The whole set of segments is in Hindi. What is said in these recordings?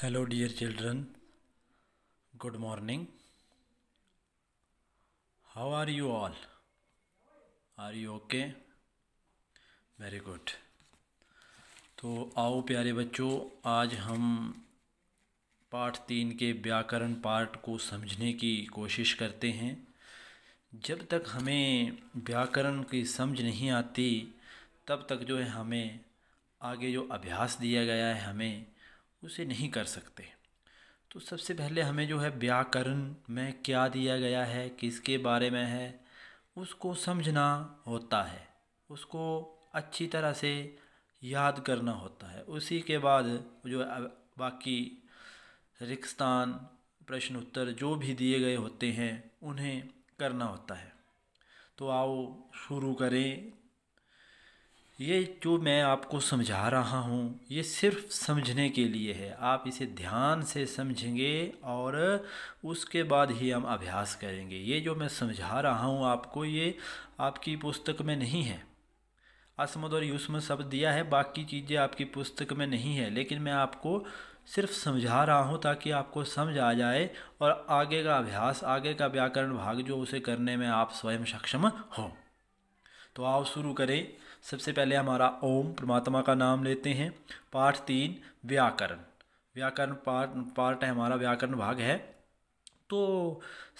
hello dear children good morning how are you all are you okay very good तो आओ प्यारे बच्चों आज हम पार्ट तीन के व्याकरण पार्ट को समझने की कोशिश करते हैं जब तक हमें व्याकरण की समझ नहीं आती तब तक जो है हमें आगे जो अभ्यास दिया गया है हमें उसे नहीं कर सकते तो सबसे पहले हमें जो है व्याकरण में क्या दिया गया है किसके बारे में है उसको समझना होता है उसको अच्छी तरह से याद करना होता है उसी के बाद जो बाकी रिक्स्तान प्रश्न उत्तर जो भी दिए गए होते हैं उन्हें करना होता है तो आओ शुरू करें ये जो मैं आपको समझा रहा हूँ ये सिर्फ समझने के लिए है आप इसे ध्यान से समझेंगे और उसके बाद ही हम अभ्यास करेंगे ये जो मैं समझा रहा हूँ आपको ये आपकी पुस्तक में नहीं है असमद और युष्म शब्द दिया है बाकी चीज़ें आपकी पुस्तक में नहीं है लेकिन मैं आपको सिर्फ समझा रहा हूँ ताकि आपको समझ आ जाए और आगे का अभ्यास आगे का व्याकरण भाग जो उसे करने में आप स्वयं सक्षम हो तो आओ शुरू करें सबसे पहले हमारा ओम परमात्मा का नाम लेते हैं पाठ तीन व्याकरण व्याकरण पार्ट पार्ट है हमारा व्याकरण भाग है तो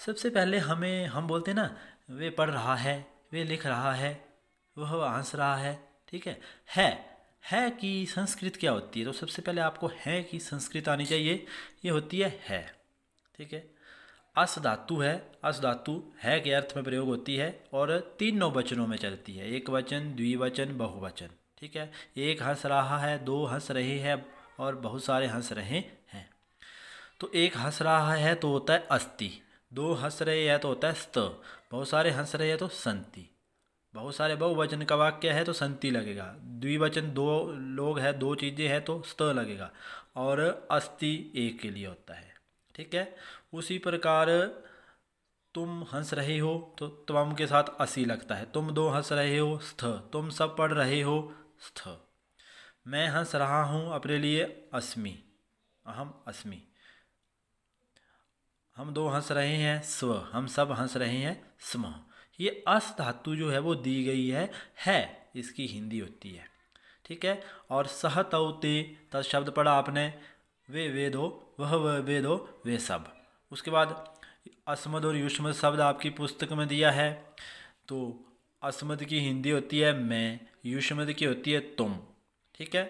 सबसे पहले हमें हम बोलते हैं ना वे पढ़ रहा है वे लिख रहा है वह हंस रहा है ठीक है है है कि संस्कृत क्या होती है तो सबसे पहले आपको है कि संस्कृत आनी चाहिए ये होती है है ठीक है अस धातु है अस धातु है के अर्थ में प्रयोग होती है और तीनों वचनों में चलती है एक वचन द्विवचन बहुवचन ठीक है एक हंस रहा है दो हंस रहे हैं और बहुत सारे हंस रहे हैं तो एक हंस रहा है तो होता है अस्ति दो हंस रहे हैं तो होता है स्त बहुत सारे हंस रहे हैं तो संति बहुत सारे बहुवचन का वाक्य है तो संति लगेगा द्विवचन दो लोग है दो चीज़ें हैं तो स्त लगेगा और अस्ति एक के लिए होता है ठीक है उसी प्रकार तुम हंस रहे हो तो तमाम के साथ असी लगता है तुम दो हंस रहे हो स्थ तुम सब पढ़ रहे हो स्थ मैं हंस रहा हूँ अपने लिए अस्मि अहम अस्मि हम दो हंस रहे हैं स्व हम सब हंस रहे हैं स्म ये अस धातु जो है वो दी गई है है इसकी हिंदी होती है ठीक है और सह तवते शब्द पढ़ा आपने वे वेद हो वह वह हो वे सब उसके बाद असमद और युष्मद शब्द आपकी पुस्तक में दिया है तो असमद की हिंदी होती है मैं युष्मद की होती है तुम ठीक है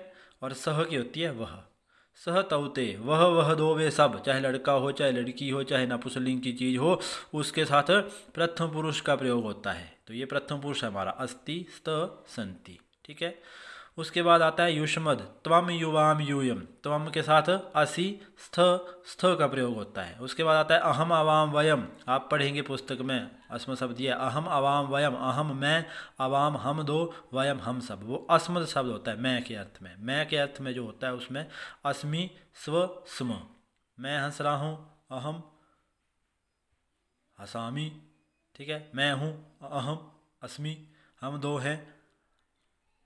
और सह की होती है वह सह तवते वह वह दो वे सब चाहे लड़का हो चाहे लड़की हो चाहे नपुसलिंग की चीज़ हो उसके साथ प्रथम पुरुष का प्रयोग होता है तो ये प्रथम पुरुष है हमारा अस्ति स्त संति ठीक है उसके बाद आता है युष्मद त्वम युवाम यूयम त्वम के साथ असी स्थ स्थ का प्रयोग होता है उसके बाद आता है अहम आवाम वयम आप पढ़ेंगे पुस्तक में अस्म शब्द ये अहम आवाम वयम अहम मैं आवाम हम दो वयम हम सब वो अस्मद शब्द होता है मैं के अर्थ में मैं के अर्थ में जो होता है उसमें अस्मी स्व स्म मैं हंस रहा हूँ अहम हसामी ठीक है मैं हूँ अहम अस्मी हम दो हैं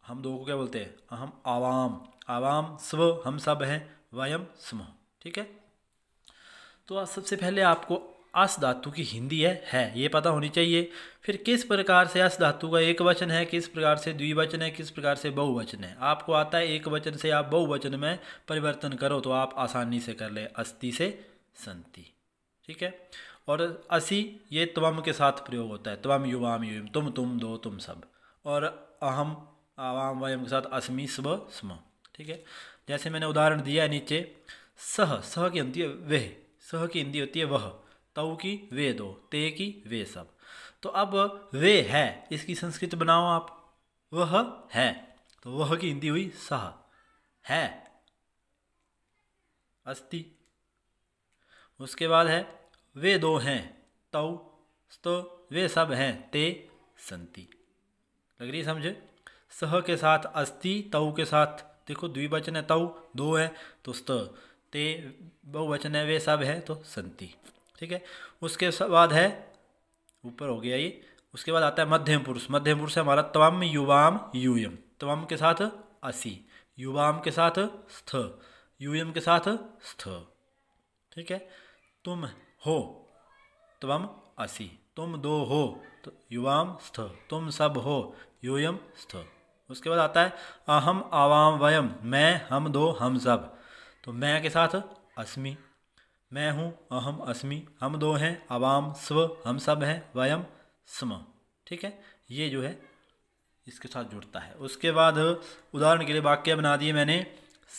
हम दो को क्या बोलते हैं अहम आवाम आवाम स्व हम सब हैं वयम स्म ठीक है तो सबसे पहले आपको अस धातु की हिंदी है है ये पता होनी चाहिए फिर किस प्रकार से अस धातु का एक वचन है किस प्रकार से द्विवचन है किस प्रकार से बहुवचन है आपको आता है एक वचन से आप बहुवचन में परिवर्तन करो तो आप आसानी से कर ले अस्थि से संति ठीक है और असी ये त्वम के साथ प्रयोग होता है त्वम युवाम युम तुम तुम दो तुम सब और अहम आवाम वायम के साथ असमी स्व स्म ठीक है जैसे मैंने उदाहरण दिया है नीचे सह सह की है वह सह की हिंदी होती है वह तऊ की वे दो ते की वे सब तो अब वे है इसकी संस्कृत बनाओ आप वह है तो वह की हिंदी हुई सह है अस्ति उसके बाद है वे दो हैं तऊ तो वे सब हैं ते संति लग रही समझे सह के साथ अस्ति तव के साथ देखो द्विवचन है तव दो है तो स्त ते बहुवचन है वे सब है तो संति ठीक है उसके बाद है ऊपर हो गया ये उसके बाद आता है मध्यम पुरुष मध्यम पुरुष है हमारा तवम युवाम यूयम तवम के साथ असी युवाम के साथ स्थ यूयम के साथ स्थ ठीक है तुम हो तवम असी तुम दो हो तो युवाम स्थ तुम सब हो यूयम स्थ उसके बाद आता है अहम आवाम वयम मैं हम दो हम सब तो मैं के साथ अस्मी मैं हूँ अहम अस्मी हम दो हैं आवाम स्व हम सब हैं वयम स्म ठीक है ये जो है इसके साथ जुड़ता है उसके बाद उदाहरण के लिए वाक्य बना दिए मैंने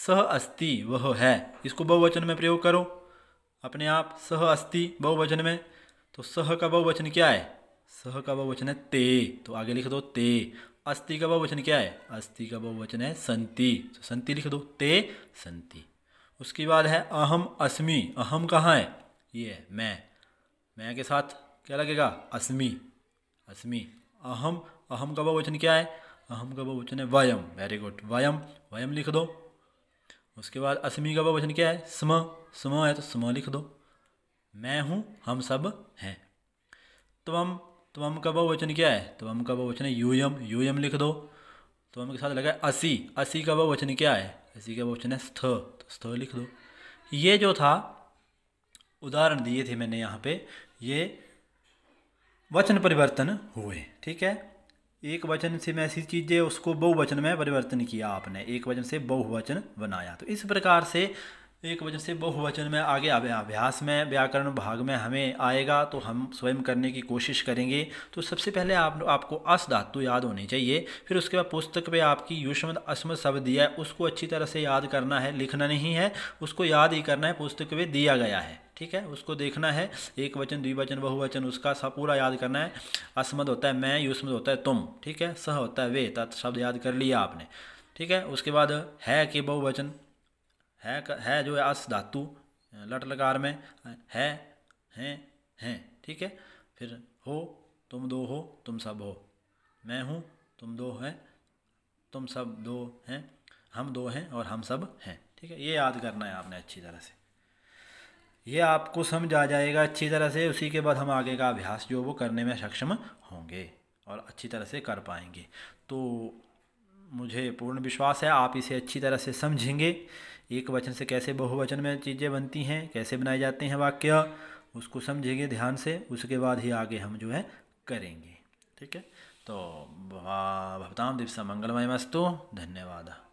सह अस्ति वह है इसको बहुवचन में प्रयोग करो अपने आप सह अस्ति बहुवचन में तो सह का बहुवचन क्या है सह का बहुवचन है ते तो आगे लिख दो ते अस्थि का बहुवचन क्या है अस्थि का बहुवचन है संति तो संति लिख दो ते संति उसके बाद है अहम अस्मि अहम कहाँ है ये है मैं मैं के साथ क्या लगेगा अस्मि अस्मि अहम अहम का बहुवचन क्या है अहम का बहुवचन है वयम वेरी गुड वयम वयम लिख दो उसके बाद अस्मि का बहुवचन क्या है स्म स्म है तो स्म लिख दो मैं हूँ हम सब हैं त्वम तो हम का बहुवचन क्या है तमाम का बहुवचन है यूयम यूयम लिख दो तमाम के साथ लगा असी असी का बहुवचन क्या है असी का बहुवचन है स्थ तो स्थ लिख दो ये जो था उदाहरण दिए थे मैंने यहाँ पे ये वचन परिवर्तन हुए ठीक है एक वचन से मैं ऐसी चीज़ें उसको बहुवचन में परिवर्तन किया आपने एक वचन से बहुवचन बनाया तो इस प्रकार से एक वजह से बहुवचन में आगे अभ्यास में व्याकरण भाग में हमें आएगा तो हम स्वयं करने की कोशिश करेंगे तो सबसे पहले आप आपको अस धातु याद होनी चाहिए फिर उसके बाद पुस्तक पे आपकी युष्म अस्म शब्द दिया है उसको अच्छी तरह से याद करना है लिखना नहीं है उसको याद ही करना है पुस्तक पे दिया गया है ठीक है उसको देखना है एक वचन द्विवचन बहुवचन उसका सब पूरा याद करना है अस्मद होता है मैं युष्मद होता है तुम ठीक है सह होता है वे तत्शब्द शब्द याद कर लिया आपने ठीक है उसके बाद है कि बहुवचन है का है जो है अस धातु लट लकार में है हैं हैं ठीक है फिर हो तुम दो हो तुम सब हो मैं हूँ तुम दो हैं तुम सब दो हैं हम दो हैं और हम सब हैं ठीक है ये याद करना है आपने अच्छी तरह से ये आपको समझ आ जाएगा अच्छी तरह से उसी के बाद हम आगे का अभ्यास जो वो करने में सक्षम होंगे और अच्छी तरह से कर पाएंगे तो मुझे पूर्ण विश्वास है आप इसे अच्छी तरह से समझेंगे एक वचन से कैसे बहुवचन में चीज़ें बनती हैं कैसे बनाए जाते हैं वाक्य उसको समझेंगे ध्यान से उसके बाद ही आगे हम जो है करेंगे ठीक है तो भवताम दिवसा मंगलमय मस्तु धन्यवाद